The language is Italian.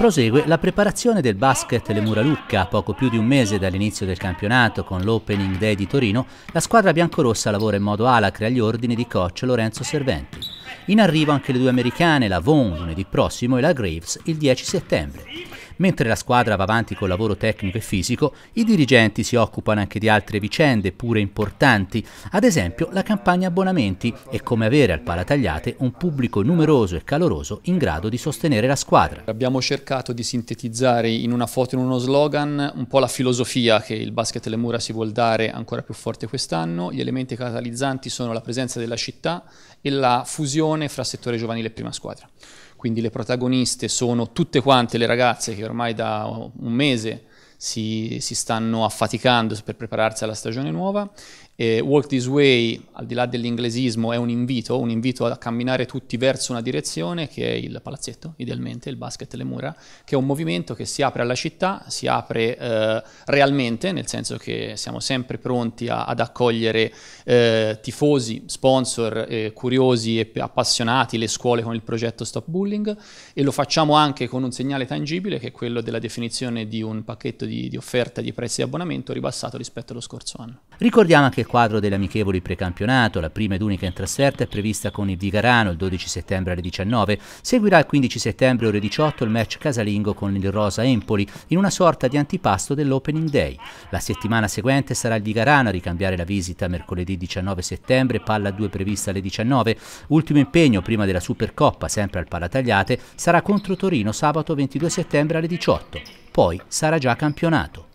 Prosegue la preparazione del basket Le Mura Lucca. Poco più di un mese dall'inizio del campionato, con l'opening day di Torino, la squadra biancorossa lavora in modo alacre agli ordini di coach Lorenzo Serventi. In arrivo anche le due americane, la Vaughn lunedì prossimo e la Graves il 10 settembre. Mentre la squadra va avanti col lavoro tecnico e fisico, i dirigenti si occupano anche di altre vicende pure importanti, ad esempio la campagna abbonamenti e come avere al Palatagliate un pubblico numeroso e caloroso in grado di sostenere la squadra. Abbiamo cercato di sintetizzare in una foto, in uno slogan, un po' la filosofia che il basket e le mura si vuol dare ancora più forte quest'anno. Gli elementi catalizzanti sono la presenza della città e la fusione fra settore giovanile e prima squadra quindi le protagoniste sono tutte quante le ragazze che ormai da un mese si, si stanno affaticando per prepararsi alla stagione nuova eh, Walk This Way, al di là dell'inglesismo, è un invito, un invito a camminare tutti verso una direzione che è il palazzetto, idealmente, il basket e le mura, che è un movimento che si apre alla città, si apre eh, realmente, nel senso che siamo sempre pronti a, ad accogliere eh, tifosi, sponsor, eh, curiosi e appassionati, le scuole con il progetto Stop Bullying e lo facciamo anche con un segnale tangibile che è quello della definizione di un pacchetto di, di offerta di prezzi di abbonamento ribassato rispetto allo scorso anno. Ricordiamo anche quadro delle amichevoli precampionato, la prima ed unica in trasferta è prevista con il Vigarano il 12 settembre alle 19. Seguirà il 15 settembre ore 18 il match casalingo con il Rosa Empoli in una sorta di antipasto dell'Opening Day. La settimana seguente sarà il Vigarano a ricambiare la visita mercoledì 19 settembre, palla 2 prevista alle 19. Ultimo impegno prima della Supercoppa, sempre al Palatagliate, sarà contro Torino sabato 22 settembre alle 18. Poi sarà già campionato.